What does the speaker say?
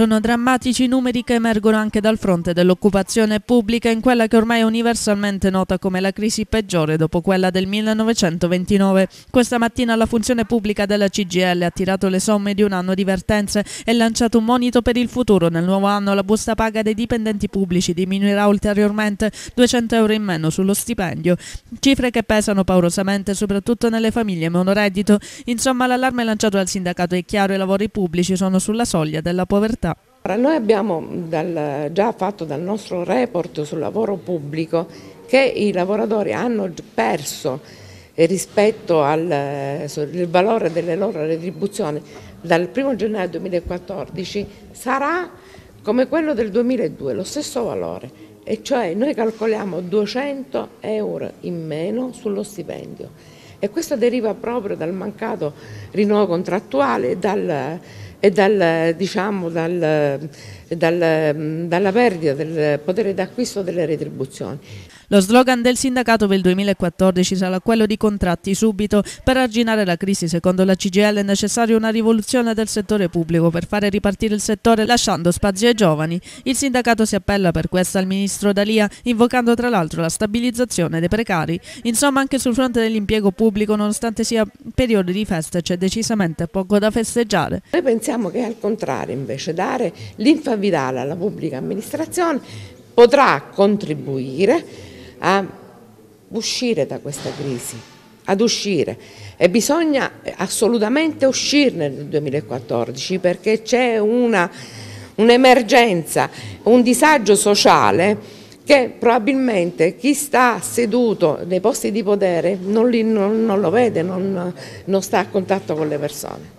Sono drammatici i numeri che emergono anche dal fronte dell'occupazione pubblica in quella che ormai è universalmente nota come la crisi peggiore dopo quella del 1929. Questa mattina la funzione pubblica della CGL ha tirato le somme di un anno di vertenze e lanciato un monito per il futuro. Nel nuovo anno la busta paga dei dipendenti pubblici diminuirà ulteriormente 200 euro in meno sullo stipendio, cifre che pesano paurosamente soprattutto nelle famiglie monoreddito. Insomma l'allarme lanciato dal sindacato è chiaro, i lavori pubblici sono sulla soglia della povertà noi abbiamo dal, già fatto dal nostro report sul lavoro pubblico che i lavoratori hanno perso eh, rispetto al eh, valore delle loro retribuzioni dal 1 gennaio 2014 sarà come quello del 2002, lo stesso valore, e cioè noi calcoliamo 200 euro in meno sullo stipendio e questo deriva proprio dal mancato rinnovo contrattuale e dal e dal, diciamo, dal, dal, dalla perdita del potere d'acquisto delle retribuzioni. Lo slogan del sindacato per il 2014 sarà quello di contratti subito. Per arginare la crisi, secondo la CGL, è necessaria una rivoluzione del settore pubblico per fare ripartire il settore lasciando spazio ai giovani. Il sindacato si appella per questo al ministro Dalia, invocando tra l'altro la stabilizzazione dei precari. Insomma, anche sul fronte dell'impiego pubblico, nonostante sia periodo di feste, c'è decisamente poco da festeggiare. Noi pensiamo che al contrario, invece, dare l'infavidale alla pubblica amministrazione potrà contribuire a uscire da questa crisi, ad uscire e bisogna eh, assolutamente uscirne nel 2014 perché c'è un'emergenza, un, un disagio sociale che probabilmente chi sta seduto nei posti di potere non, li, non, non lo vede, non, non sta a contatto con le persone.